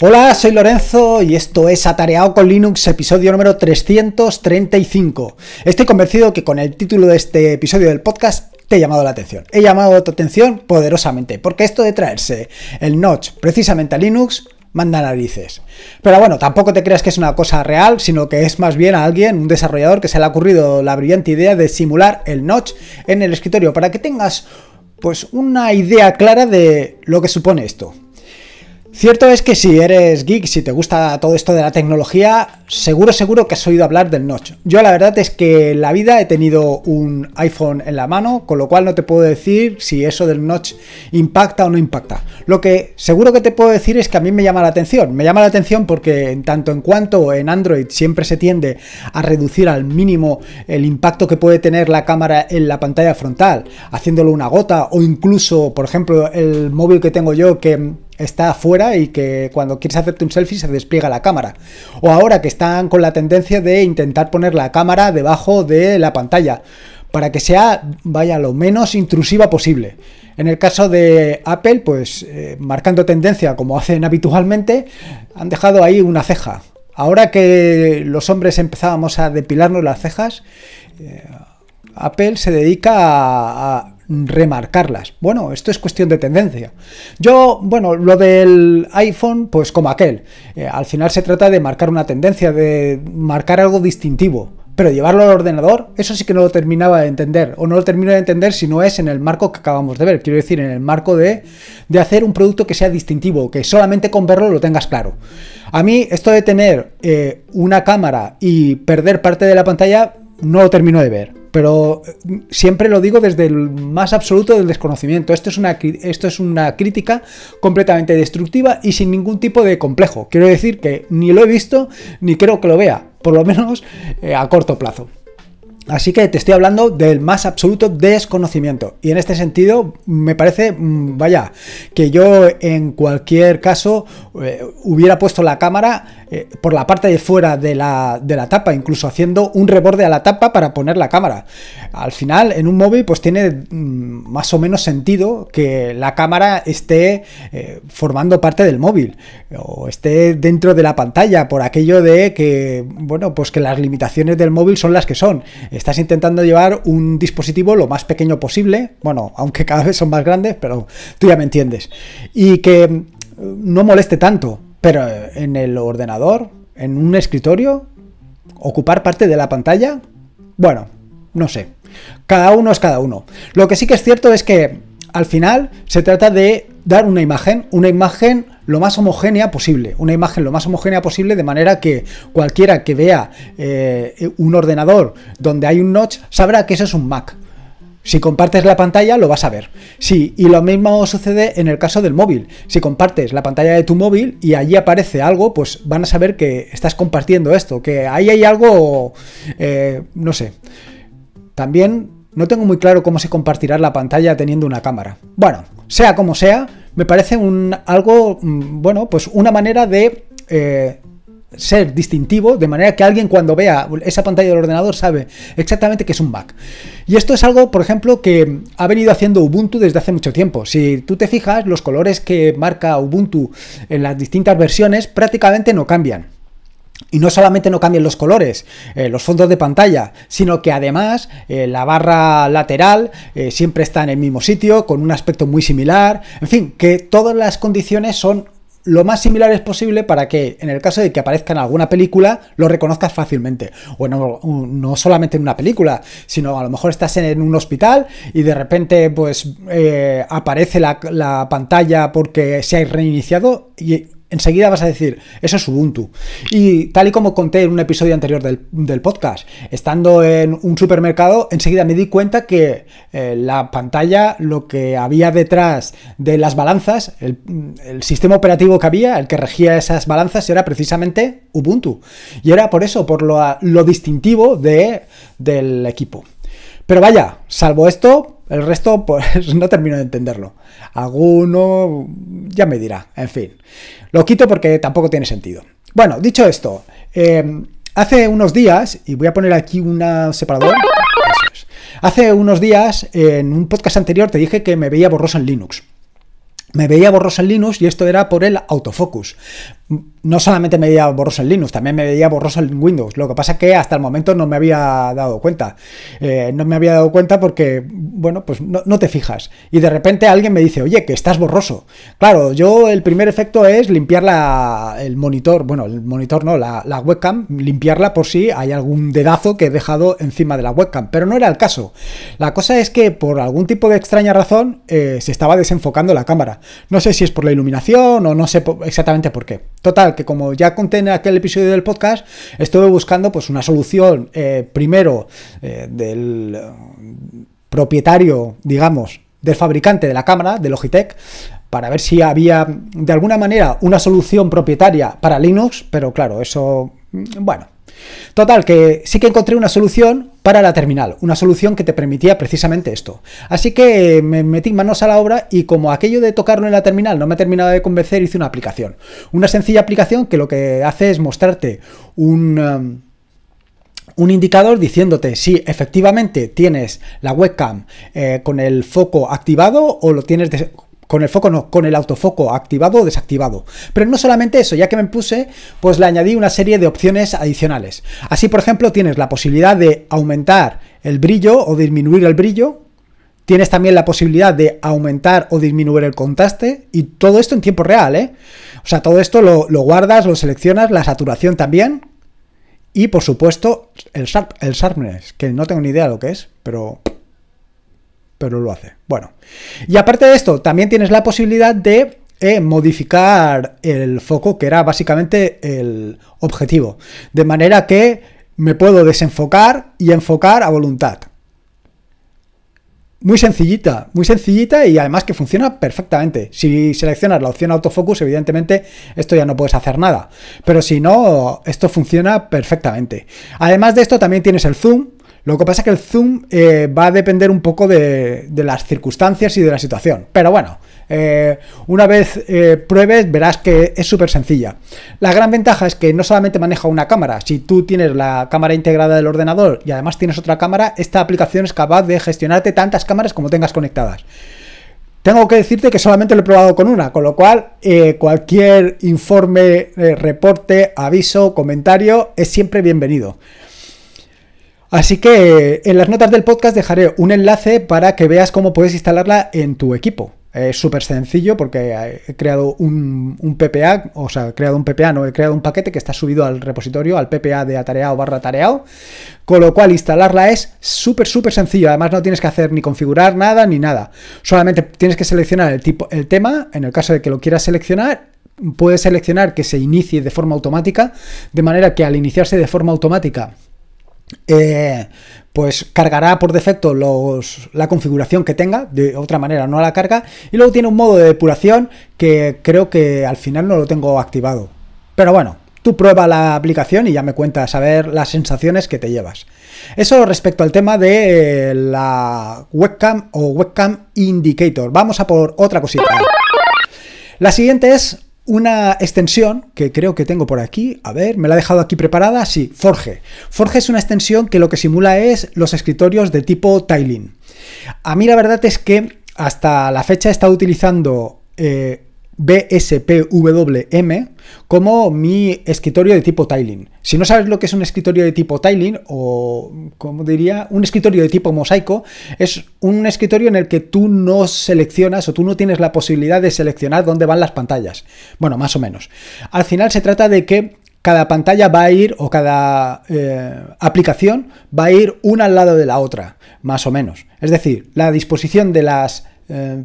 Hola, soy Lorenzo y esto es Atareado con Linux, episodio número 335. Estoy convencido que con el título de este episodio del podcast te he llamado la atención. He llamado tu atención poderosamente, porque esto de traerse el notch precisamente a Linux manda narices. Pero bueno, tampoco te creas que es una cosa real, sino que es más bien a alguien, un desarrollador, que se le ha ocurrido la brillante idea de simular el notch en el escritorio para que tengas pues una idea clara de lo que supone esto. Cierto es que si eres geek, si te gusta todo esto de la tecnología, seguro, seguro que has oído hablar del Notch. Yo la verdad es que en la vida he tenido un iPhone en la mano, con lo cual no te puedo decir si eso del Notch impacta o no impacta. Lo que seguro que te puedo decir es que a mí me llama la atención. Me llama la atención porque en tanto en cuanto en Android siempre se tiende a reducir al mínimo el impacto que puede tener la cámara en la pantalla frontal, haciéndolo una gota o incluso, por ejemplo, el móvil que tengo yo que está afuera y que cuando quieres hacerte un selfie se despliega la cámara. O ahora que están con la tendencia de intentar poner la cámara debajo de la pantalla para que sea, vaya, lo menos intrusiva posible. En el caso de Apple, pues eh, marcando tendencia como hacen habitualmente, han dejado ahí una ceja. Ahora que los hombres empezábamos a depilarnos las cejas, eh, Apple se dedica a remarcarlas. Bueno, esto es cuestión de tendencia. Yo, bueno, lo del iPhone, pues como aquel. Eh, al final se trata de marcar una tendencia, de marcar algo distintivo. Pero llevarlo al ordenador, eso sí que no lo terminaba de entender, o no lo termino de entender si no es en el marco que acabamos de ver, quiero decir, en el marco de, de hacer un producto que sea distintivo, que solamente con verlo lo tengas claro. A mí esto de tener eh, una cámara y perder parte de la pantalla no lo termino de ver pero mm, siempre lo digo desde el más absoluto del desconocimiento. Esto es una, esto es una crítica completamente destructiva y sin ningún tipo de complejo. Quiero decir que ni lo he visto ni creo que lo vea, por lo menos eh, a corto plazo. Así que te estoy hablando del más absoluto desconocimiento. Y en este sentido, me parece, mm, vaya, que yo en cualquier caso eh, hubiera puesto la cámara eh, por la parte de fuera de la, de la tapa, incluso haciendo un reborde a la tapa para poner la cámara. Al final, en un móvil, pues tiene mm, más o menos sentido que la cámara esté eh, formando parte del móvil o esté dentro de la pantalla por aquello de que, bueno, pues que las limitaciones del móvil son las que son. Estás intentando llevar un dispositivo lo más pequeño posible, bueno, aunque cada vez son más grandes, pero tú ya me entiendes. Y que mm, no moleste tanto. Pero en el ordenador, en un escritorio, ocupar parte de la pantalla, bueno, no sé. Cada uno es cada uno. Lo que sí que es cierto es que al final se trata de dar una imagen, una imagen lo más homogénea posible, una imagen lo más homogénea posible de manera que cualquiera que vea eh, un ordenador donde hay un notch sabrá que eso es un Mac, si compartes la pantalla, lo vas a ver. Sí, y lo mismo sucede en el caso del móvil. Si compartes la pantalla de tu móvil y allí aparece algo, pues van a saber que estás compartiendo esto, que ahí hay algo, eh, no sé. También no tengo muy claro cómo se compartirá la pantalla teniendo una cámara. Bueno, sea como sea, me parece un algo, mm, bueno, pues una manera de eh, ser distintivo, de manera que alguien cuando vea esa pantalla del ordenador sabe exactamente que es un Mac. Y esto es algo, por ejemplo, que ha venido haciendo Ubuntu desde hace mucho tiempo. Si tú te fijas, los colores que marca Ubuntu en las distintas versiones prácticamente no cambian. Y no solamente no cambian los colores, eh, los fondos de pantalla, sino que además eh, la barra lateral eh, siempre está en el mismo sitio, con un aspecto muy similar. En fin, que todas las condiciones son lo más similar es posible para que, en el caso de que aparezca en alguna película, lo reconozcas fácilmente. Bueno, no, no solamente en una película, sino a lo mejor estás en un hospital y de repente pues eh, aparece la, la, pantalla porque se ha reiniciado y enseguida vas a decir, eso es Ubuntu. Y tal y como conté en un episodio anterior del, podcast, estando en un supermercado, enseguida me di cuenta que eh, la pantalla, lo que había detrás de las balanzas, el, sistema operativo que había, el que regía esas balanzas, era precisamente Ubuntu. Y era por eso, por lo, distintivo de, del equipo. Pero vaya, salvo esto, el resto, pues no termino de entenderlo. Alguno ya me dirá, en fin. Lo quito porque tampoco tiene sentido. Bueno, dicho esto, em, hace unos días, y voy a poner aquí una separador. Hace unos días, en un podcast anterior, te dije que me veía borroso en Linux. Me veía borroso en Linux y esto era por el autofocus no solamente me veía borroso en Linux, también me veía borroso en Windows. Lo que pasa es que hasta el momento no me había dado cuenta. Eh, no me había dado cuenta porque, bueno, pues no, te fijas. Y de repente alguien me dice, oye, que estás borroso. Claro, yo el primer efecto es limpiar el monitor, bueno, el monitor no, la, webcam, limpiarla por si hay algún dedazo que he dejado encima de la webcam. Pero no era el caso. La cosa es que por algún tipo de extraña razón eh, se estaba desenfocando la cámara. No sé si es por la iluminación o no sé exactamente por qué. Total, que como ya conté en aquel episodio del podcast, estuve buscando pues una solución, eh, primero, eh, del eh, propietario, digamos, del fabricante de la cámara, de Logitech, para ver si había de alguna manera una solución propietaria para Linux, pero claro, eso, mm, bueno. Total, que sí que encontré una solución para la terminal, una solución que te permitía precisamente esto. Así que eh, me metí manos a la obra y como aquello de tocarlo en la terminal no me ha terminado de convencer, hice una aplicación. Una sencilla aplicación que lo que hace es mostrarte un... Um, un indicador diciéndote si efectivamente tienes la webcam eh, con el foco activado o lo tienes con el foco no, con el autofoco activado o desactivado. Pero no solamente eso, ya que me puse, pues le añadí una serie de opciones adicionales. Así, por ejemplo, tienes la posibilidad de aumentar el brillo o disminuir el brillo. Tienes también la posibilidad de aumentar o disminuir el contraste y todo esto en tiempo real, ¿eh? O sea, todo esto lo, guardas, lo seleccionas, la saturación también y, por supuesto, el, el sharpness, que no tengo ni idea de lo que es, pero pero lo hace. Bueno, y aparte de esto, también tienes la posibilidad de eh, modificar el foco, que era básicamente el objetivo. De manera que me puedo desenfocar y enfocar a voluntad. Muy sencillita, muy sencillita y además que funciona perfectamente. Si seleccionas la opción autofocus, evidentemente esto ya no puedes hacer nada. Pero si no, esto funciona perfectamente. Además de esto, también tienes el zoom, lo que pasa es que el zoom eh, va a depender un poco de, las circunstancias y de la situación. Pero bueno, eh, una vez eh, pruebes verás que es súper sencilla. La gran ventaja es que no solamente maneja una cámara. Si tú tienes la cámara integrada del ordenador y además tienes otra cámara, esta aplicación es capaz de gestionarte tantas cámaras como tengas conectadas. Tengo que decirte que solamente lo he probado con una, con lo cual cualquier informe, reporte, aviso, comentario es siempre bienvenido. Así que en las notas del podcast dejaré un enlace para que veas cómo puedes instalarla en tu equipo. Es súper sencillo porque he creado un, PPA, o sea, he creado un PPA, no, he creado un paquete que está subido al repositorio, al PPA de atareado barra tareado, con lo cual instalarla es súper, súper sencillo. Además no tienes que hacer ni configurar nada ni nada. Solamente tienes que seleccionar el, tipo, el tema, en el caso de que lo quieras seleccionar, puedes seleccionar que se inicie de forma automática, de manera que al iniciarse de forma automática eh, pues cargará por defecto los, la configuración que tenga, de otra manera no la carga, y luego tiene un modo de depuración que creo que al final no lo tengo activado. Pero bueno, tú prueba la aplicación y ya me cuentas a ver las sensaciones que te llevas. Eso respecto al tema de eh, la webcam o webcam indicator. Vamos a por otra cosita. La siguiente es una extensión que creo que tengo por aquí. A ver, me la ha dejado aquí preparada. Sí, Forge. Forge es una extensión que lo que simula es los escritorios de tipo tiling. A mí la verdad es que hasta la fecha he estado utilizando eh, BSPWM como mi escritorio de tipo tiling. Si no sabes lo que es un escritorio de tipo tiling o, como diría, un escritorio de tipo mosaico, es un escritorio en el que tú no seleccionas o tú no tienes la posibilidad de seleccionar dónde van las pantallas. Bueno, más o menos. Al final se trata de que cada pantalla va a ir o cada eh, aplicación va a ir una al lado de la otra, más o menos. Es decir, la disposición de las... Eh,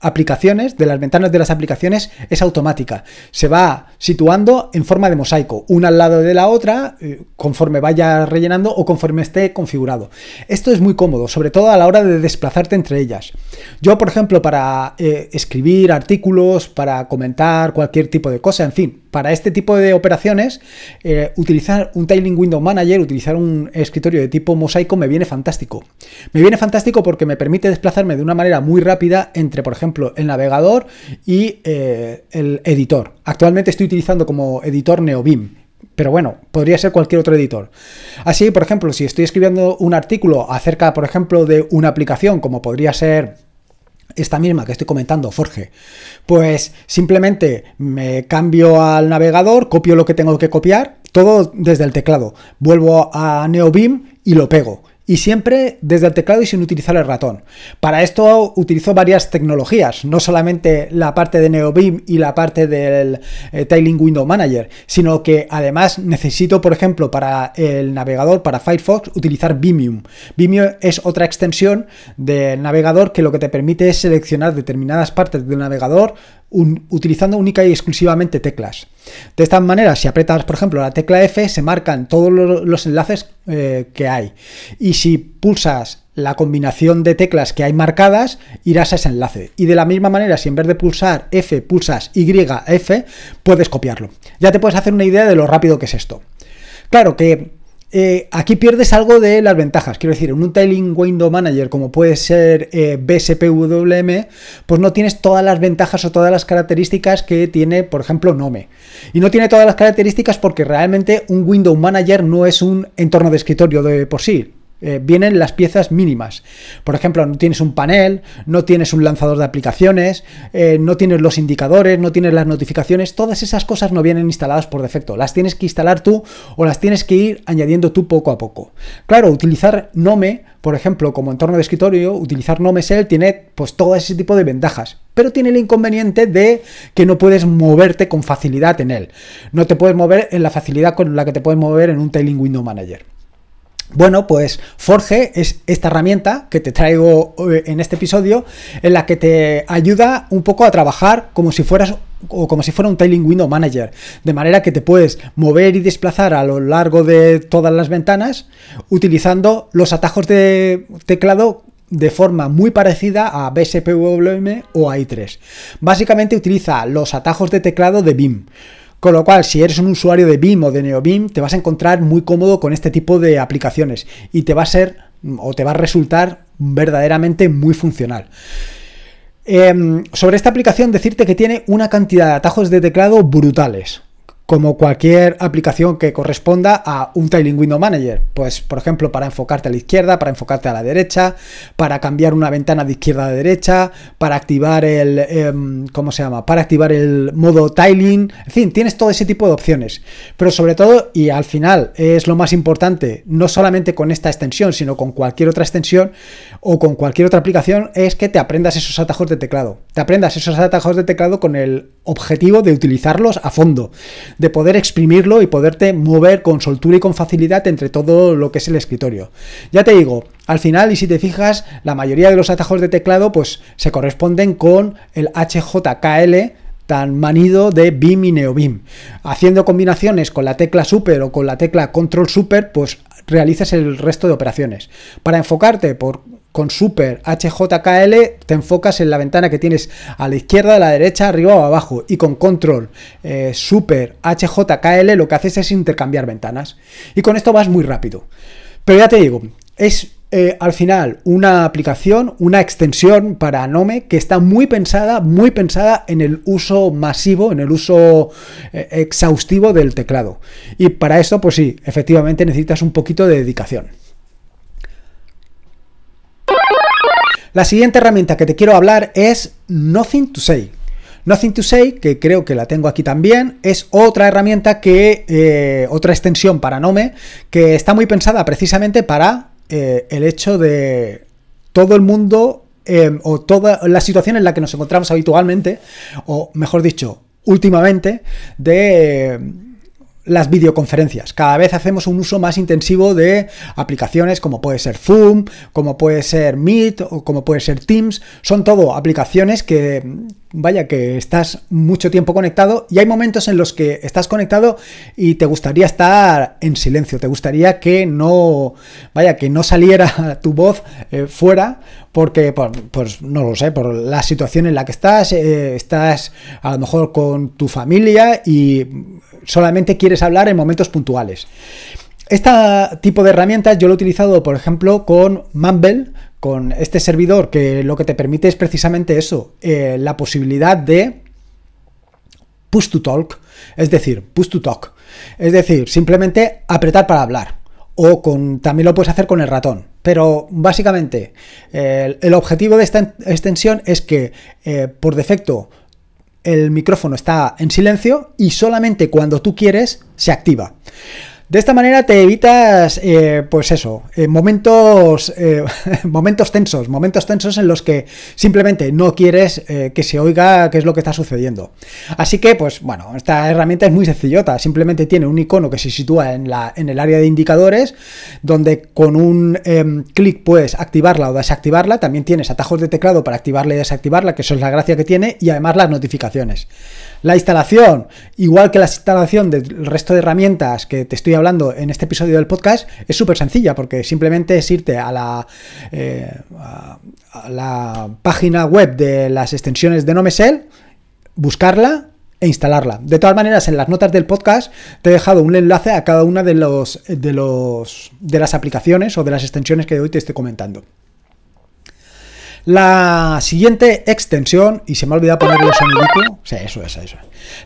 aplicaciones, de las ventanas de las aplicaciones, es automática. Se va situando en forma de mosaico, una al lado de la otra, eh, conforme vaya rellenando o conforme esté configurado. Esto es muy cómodo, sobre todo a la hora de desplazarte entre ellas. Yo, por ejemplo, para eh, escribir artículos, para comentar cualquier tipo de cosa, en fin, para este tipo de operaciones, eh, utilizar un Tiling Window Manager, utilizar un escritorio de tipo mosaico me viene fantástico. Me viene fantástico porque me permite desplazarme de una manera muy rápida entre, por ejemplo, el navegador y eh, el editor. Actualmente estoy utilizando como editor NeoBeam, pero bueno, podría ser cualquier otro editor. Así, por ejemplo, si estoy escribiendo un artículo acerca, por ejemplo, de una aplicación como podría ser esta misma que estoy comentando, Forge, pues simplemente me cambio al navegador, copio lo que tengo que copiar, todo desde el teclado, vuelvo a NeoBeam y lo pego y siempre desde el teclado y sin utilizar el ratón. Para esto utilizo varias tecnologías, no solamente la parte de NeoBeam y la parte del eh, Tiling Window Manager, sino que además necesito, por ejemplo, para el navegador, para Firefox, utilizar Vimium. Vimium es otra extensión del navegador que lo que te permite es seleccionar determinadas partes del navegador utilizando única y exclusivamente teclas. De esta manera, si apretas por ejemplo, la tecla F, se marcan todos los enlaces eh, que hay. Y si pulsas la combinación de teclas que hay marcadas, irás a ese enlace. Y de la misma manera, si en vez de pulsar F pulsas F puedes copiarlo. Ya te puedes hacer una idea de lo rápido que es esto. Claro que eh, aquí pierdes algo de las ventajas. Quiero decir, en un Tiling Window Manager como puede ser eh, BSPWM, pues no tienes todas las ventajas o todas las características que tiene, por ejemplo, Nome. Y no tiene todas las características porque realmente un Window Manager no es un entorno de escritorio de por sí. Eh, vienen las piezas mínimas. Por ejemplo, no tienes un panel, no tienes un lanzador de aplicaciones, eh, no tienes los indicadores, no tienes las notificaciones, todas esas cosas no vienen instaladas por defecto. Las tienes que instalar tú o las tienes que ir añadiendo tú poco a poco. Claro, utilizar Nome, por ejemplo, como entorno de escritorio, utilizar Nome Cell tiene pues todo ese tipo de ventajas pero tiene el inconveniente de que no puedes moverte con facilidad en él. No te puedes mover en la facilidad con la que te puedes mover en un Tailing Window Manager. Bueno, pues Forge es esta herramienta que te traigo eh, en este episodio en la que te ayuda un poco a trabajar como si fueras fuera un Tailing Window Manager, de manera que te puedes mover y desplazar a lo largo de todas las ventanas utilizando los atajos de teclado de forma muy parecida a BSPWM o i3. Básicamente utiliza los atajos de teclado de BIM. Con lo cual, si eres un usuario de BIM o de NeoBIM, te vas a encontrar muy cómodo con este tipo de aplicaciones y te va a ser mm, o te va a resultar verdaderamente muy funcional. Em, sobre esta aplicación, decirte que tiene una cantidad de atajos de teclado brutales como cualquier aplicación que corresponda a un Tiling Window Manager. Pues, por ejemplo, para enfocarte a la izquierda, para enfocarte a la derecha, para cambiar una ventana de izquierda a derecha, para activar el. Em, ¿Cómo se llama? Para activar el modo tiling. En fin, tienes todo ese tipo de opciones. Pero sobre todo, y al final es lo más importante, no solamente con esta extensión, sino con cualquier otra extensión o con cualquier otra aplicación, es que te aprendas esos atajos de teclado. Te aprendas esos atajos de teclado con el objetivo de utilizarlos a fondo de poder exprimirlo y poderte mover con soltura y con facilidad entre todo lo que es el escritorio. Ya te digo, al final, y si te fijas, la mayoría de los atajos de teclado pues se corresponden con el HJKL tan manido de BIM y NeoBIM. Haciendo combinaciones con la tecla Super o con la tecla Control Super, pues realizas el resto de operaciones. Para enfocarte por con Super HJKL te enfocas en la ventana que tienes a la izquierda, a la derecha, arriba o abajo. Y con Control eh, Super HJKL lo que haces es intercambiar ventanas. Y con esto vas muy rápido. Pero ya te digo, es eh, al final una aplicación, una extensión para Nome que está muy pensada, muy pensada en el uso masivo, en el uso eh, exhaustivo del teclado. Y para esto, pues sí, efectivamente necesitas un poquito de dedicación. La siguiente herramienta que te quiero hablar es Nothing to Say. Nothing to Say, que creo que la tengo aquí también, es otra herramienta que, eh, otra extensión para Nome, que está muy pensada precisamente para eh, el hecho de todo el mundo em, o toda la situación en la que nos encontramos habitualmente, o mejor dicho, últimamente, de las videoconferencias. Cada vez hacemos un uso más intensivo de aplicaciones como puede ser Zoom, como puede ser Meet o como puede ser Teams. Son todo aplicaciones que, vaya, que estás mucho tiempo conectado y hay momentos en los que estás conectado y te gustaría estar en silencio, te gustaría que no, vaya, que no saliera tu voz eh, fuera porque, pues no lo sé, por la situación en la que estás, eh, estás a lo mejor con tu familia y solamente quieres hablar en momentos puntuales. Este tipo de herramientas yo lo he utilizado, por ejemplo, con Mumble, con este servidor que lo que te permite es precisamente eso, eh, la posibilidad de push to talk, es decir, push to talk, es decir, simplemente apretar para hablar. O con, también lo puedes hacer con el ratón. Pero básicamente el, objetivo de esta extensión es que eh, por defecto el micrófono está en silencio y solamente cuando tú quieres se activa. De esta manera te evitas, eh, pues eso, eh, momentos, eh, momentos tensos, momentos tensos en los que simplemente no quieres que se oiga qué es lo que está sucediendo. Así que, pues bueno, esta herramienta es muy sencillota, simplemente tiene un icono que se sitúa en, la, en el área de indicadores, donde con un em, clic puedes activarla o desactivarla, también tienes atajos de teclado para activarla y desactivarla, que eso es la gracia que tiene, y además las notificaciones la instalación, igual que la instalación del resto de herramientas que te estoy hablando en este episodio del podcast, es súper sencilla porque simplemente es irte eh, a la, página web de las extensiones de NoMesel, buscarla e instalarla. De todas maneras, en las notas del podcast te he dejado un enlace a cada una de, los, de, los, de las aplicaciones o de las extensiones que hoy te estoy comentando. La siguiente extensión, y se me ha olvidado o eso es, eso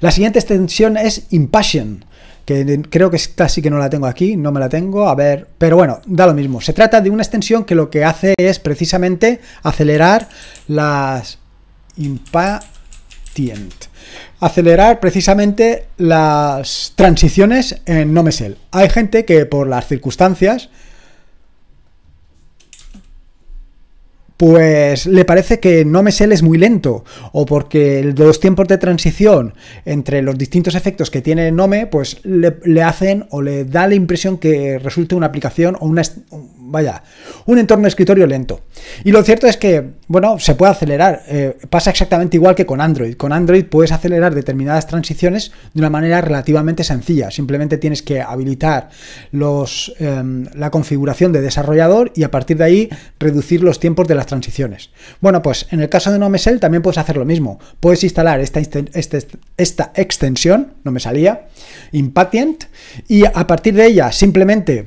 La siguiente extensión es Impassion, que creo que esta sí que no la tengo aquí, no me la tengo, a ver, pero bueno, da lo mismo. Se trata de una extensión que lo que hace es precisamente acelerar las impatient. Acelerar precisamente las transiciones en NoMesel. Hay gente que por las circunstancias pues le parece que no me es muy lento o porque los tiempos de transición entre los distintos efectos que tiene Nome pues le, hacen o le da la impresión que resulte una aplicación o una, vaya, un entorno de escritorio lento. Y lo cierto es que, bueno, se puede acelerar. Eh, pasa exactamente igual que con Android. Con Android puedes acelerar determinadas transiciones de una manera relativamente sencilla. Simplemente tienes que habilitar los, em, la configuración de desarrollador y a partir de ahí reducir los tiempos de las transiciones. Bueno, pues en el caso de NoMesel también puedes hacer lo mismo. Puedes instalar esta, este, extensión, no me salía, Impatient, y a partir de ella simplemente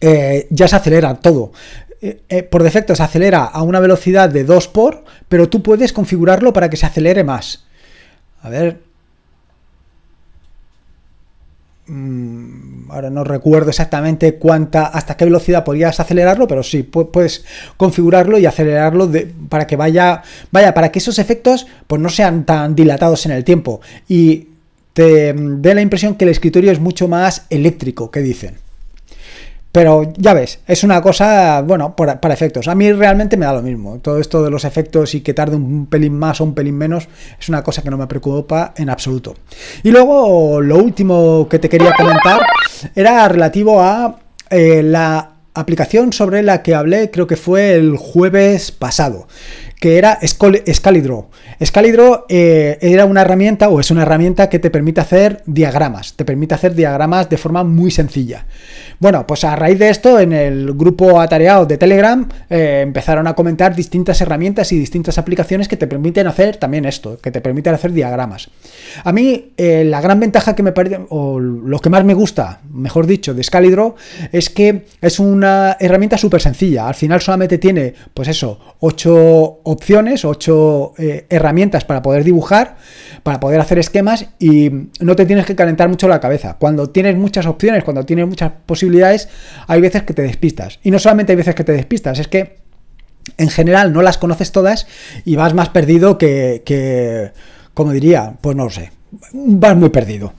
eh, ya se acelera todo. Eh, eh, por defecto se acelera a una velocidad de 2 por, pero tú puedes configurarlo para que se acelere más. A ver, Mm, ahora no recuerdo exactamente cuánta, hasta qué velocidad podrías acelerarlo, pero sí, puedes configurarlo y acelerarlo para que vaya, vaya, para que esos efectos pues no sean tan dilatados en el tiempo y te mm, dé la impresión que el escritorio es mucho más eléctrico, que dicen. Pero ya ves, es una cosa, bueno, para, efectos. A mí realmente me da lo mismo. Todo esto de los efectos y que tarde un pelín más o un pelín menos es una cosa que no me preocupa en absoluto. Y luego, lo último que te quería comentar era relativo a eh, la aplicación sobre la que hablé, creo que fue el jueves pasado que era Scalidraw. Scalidraw eh, era una herramienta o es una herramienta que te permite hacer diagramas, te permite hacer diagramas de forma muy sencilla. Bueno, pues a raíz de esto, en el grupo atareado de Telegram eh, empezaron a comentar distintas herramientas y distintas aplicaciones que te permiten hacer también esto, que te permiten hacer diagramas. A mí eh, la gran ventaja que me parece, o lo que más me gusta, mejor dicho, de Scalidraw es que es una herramienta súper sencilla. Al final solamente tiene, pues eso, 8, opciones, ocho eh, herramientas para poder dibujar, para poder hacer esquemas y no te tienes que calentar mucho la cabeza. Cuando tienes muchas opciones, cuando tienes muchas posibilidades, hay veces que te despistas. Y no solamente hay veces que te despistas, es que en general no las conoces todas y vas más perdido que, que como diría, pues no lo sé, vas muy perdido.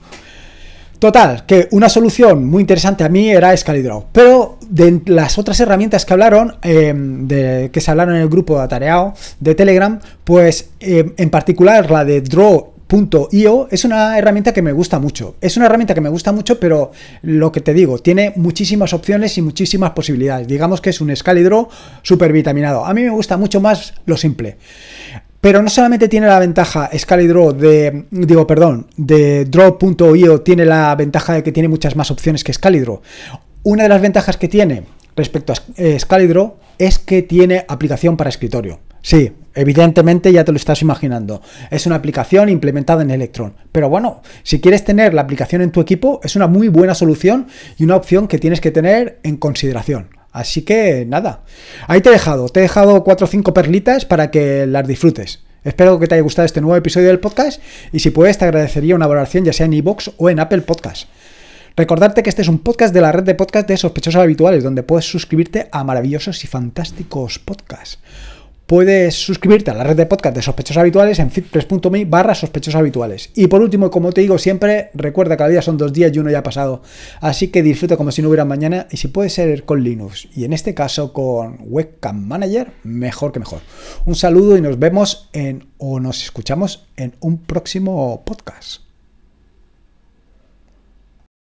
Total, que una solución muy interesante a mí era ScaliDraw, pero de las otras herramientas que hablaron, em, de, que se hablaron en el grupo de atareado de Telegram, pues em, en particular la de draw.io es una herramienta que me gusta mucho. Es una herramienta que me gusta mucho, pero lo que te digo, tiene muchísimas opciones y muchísimas posibilidades. Digamos que es un Scalydraw super vitaminado. A mí me gusta mucho más lo simple. Pero no solamente tiene la ventaja ScaliDraw de, digo, perdón, de draw.io tiene la ventaja de que tiene muchas más opciones que ScaliDraw. Una de las ventajas que tiene respecto a eh, ScaliDraw es que tiene aplicación para escritorio. Sí, evidentemente ya te lo estás imaginando. Es una aplicación implementada en Electron. Pero bueno, si quieres tener la aplicación en tu equipo, es una muy buena solución y una opción que tienes que tener en consideración. Así que nada, ahí te he dejado, te he dejado cuatro o cinco perlitas para que las disfrutes. Espero que te haya gustado este nuevo episodio del podcast y si puedes te agradecería una valoración ya sea en iBox o en Apple Podcast. Recordarte que este es un podcast de la red de podcast de sospechosos habituales, donde puedes suscribirte a maravillosos y fantásticos podcasts. Puedes suscribirte a la red de podcast de sospechosos habituales en fitpress.me barra habituales. Y por último, como te digo siempre, recuerda que la vida son dos días y uno ya ha pasado. Así que disfruta como si no hubiera mañana y si puede ser con Linux y en este caso con Webcam Manager, mejor que mejor. Un saludo y nos vemos en o nos escuchamos en un próximo podcast.